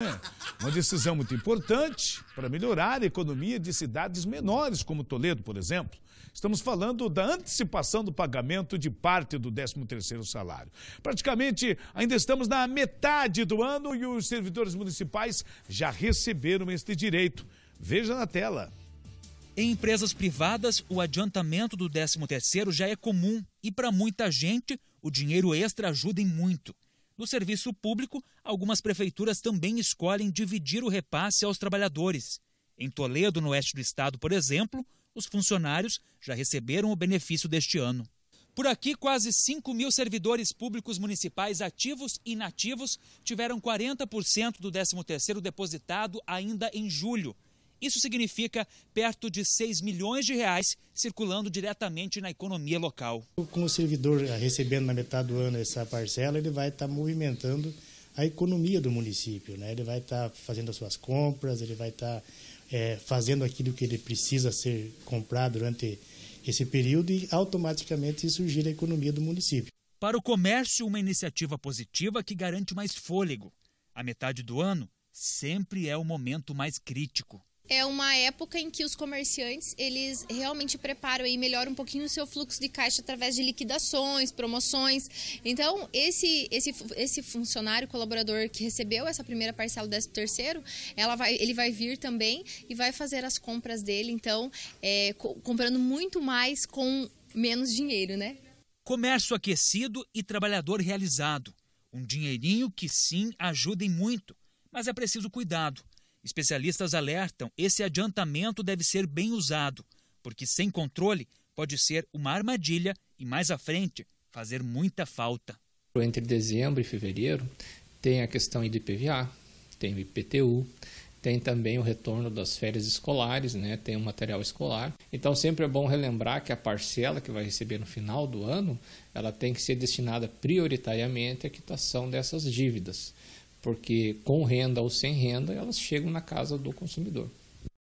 É, uma decisão muito importante para melhorar a economia de cidades menores, como Toledo, por exemplo. Estamos falando da antecipação do pagamento de parte do 13º salário. Praticamente ainda estamos na metade do ano e os servidores municipais já receberam este direito. Veja na tela. Em empresas privadas, o adiantamento do 13º já é comum e para muita gente o dinheiro extra ajuda em muito. No serviço público, algumas prefeituras também escolhem dividir o repasse aos trabalhadores. Em Toledo, no oeste do estado, por exemplo, os funcionários já receberam o benefício deste ano. Por aqui, quase 5 mil servidores públicos municipais ativos e inativos tiveram 40% do 13º depositado ainda em julho. Isso significa perto de 6 milhões de reais circulando diretamente na economia local. Com o servidor recebendo na metade do ano essa parcela, ele vai estar tá movimentando a economia do município. Né? Ele vai estar tá fazendo as suas compras, ele vai estar tá, é, fazendo aquilo que ele precisa ser comprado durante esse período e automaticamente isso gira a economia do município. Para o comércio, uma iniciativa positiva que garante mais fôlego. A metade do ano sempre é o momento mais crítico é uma época em que os comerciantes eles realmente preparam e melhoram um pouquinho o seu fluxo de caixa através de liquidações, promoções. Então, esse esse esse funcionário colaborador que recebeu essa primeira parcela do 13 terceiro, vai ele vai vir também e vai fazer as compras dele, então, é, comprando muito mais com menos dinheiro, né? Comércio aquecido e trabalhador realizado. Um dinheirinho que sim ajuda muito, mas é preciso cuidado Especialistas alertam: esse adiantamento deve ser bem usado, porque sem controle pode ser uma armadilha e mais à frente fazer muita falta. Entre dezembro e fevereiro tem a questão do IPVA, tem o IPTU, tem também o retorno das férias escolares, né? tem o material escolar. Então sempre é bom relembrar que a parcela que vai receber no final do ano, ela tem que ser destinada prioritariamente à quitação dessas dívidas porque com renda ou sem renda elas chegam na casa do consumidor.